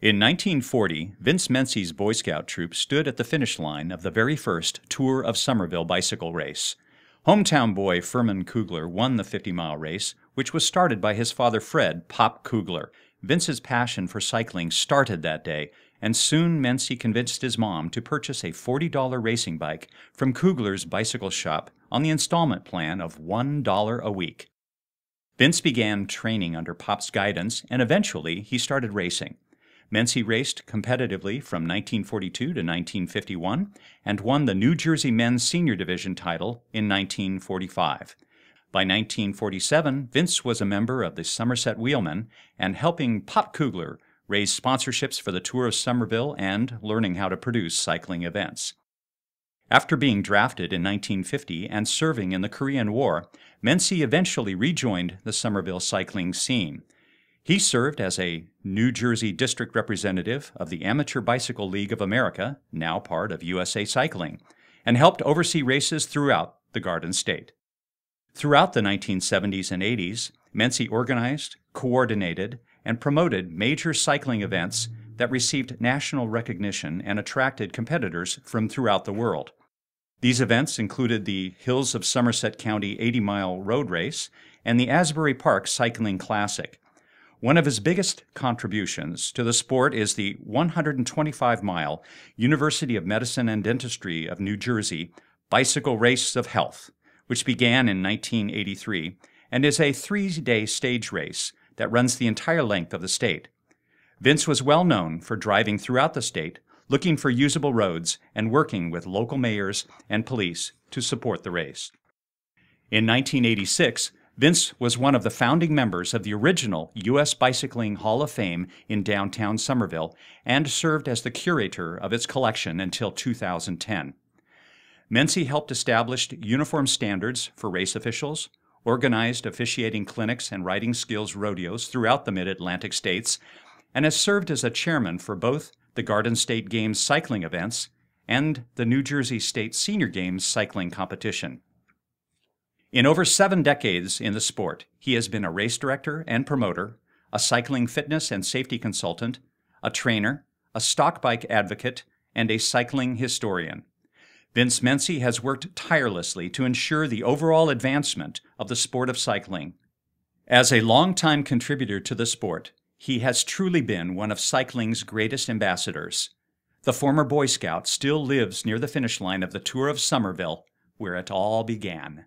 In 1940, Vince Mency's Boy Scout troop stood at the finish line of the very first Tour of Somerville bicycle race. Hometown boy Furman Kugler won the 50 mile race, which was started by his father Fred, Pop Kugler. Vince's passion for cycling started that day, and soon Mency convinced his mom to purchase a $40 racing bike from Kugler's bicycle shop on the installment plan of $1 a week. Vince began training under Pop's guidance, and eventually he started racing. Mency raced competitively from 1942 to 1951 and won the New Jersey men's senior division title in 1945. By 1947, Vince was a member of the Somerset Wheelmen and helping Pop Kugler raise sponsorships for the Tour of Somerville and learning how to produce cycling events. After being drafted in 1950 and serving in the Korean War, Mency eventually rejoined the Somerville cycling scene. He served as a New Jersey district representative of the Amateur Bicycle League of America, now part of USA Cycling, and helped oversee races throughout the Garden State. Throughout the 1970s and 80s, Mency organized, coordinated, and promoted major cycling events that received national recognition and attracted competitors from throughout the world. These events included the Hills of Somerset County 80 mile road race and the Asbury Park Cycling Classic, one of his biggest contributions to the sport is the 125 mile University of Medicine and Dentistry of New Jersey Bicycle Race of Health, which began in 1983 and is a three day stage race that runs the entire length of the state. Vince was well known for driving throughout the state, looking for usable roads, and working with local mayors and police to support the race. In 1986, Vince was one of the founding members of the original U.S. Bicycling Hall of Fame in downtown Somerville and served as the curator of its collection until 2010. Mincy helped establish uniform standards for race officials, organized officiating clinics and riding skills rodeos throughout the mid Atlantic states, and has served as a chairman for both the Garden State Games cycling events and the New Jersey State Senior Games cycling competition. In over seven decades in the sport, he has been a race director and promoter, a cycling fitness and safety consultant, a trainer, a stock bike advocate, and a cycling historian. Vince Mency has worked tirelessly to ensure the overall advancement of the sport of cycling. As a longtime contributor to the sport, he has truly been one of cycling's greatest ambassadors. The former Boy Scout still lives near the finish line of the Tour of Somerville, where it all began.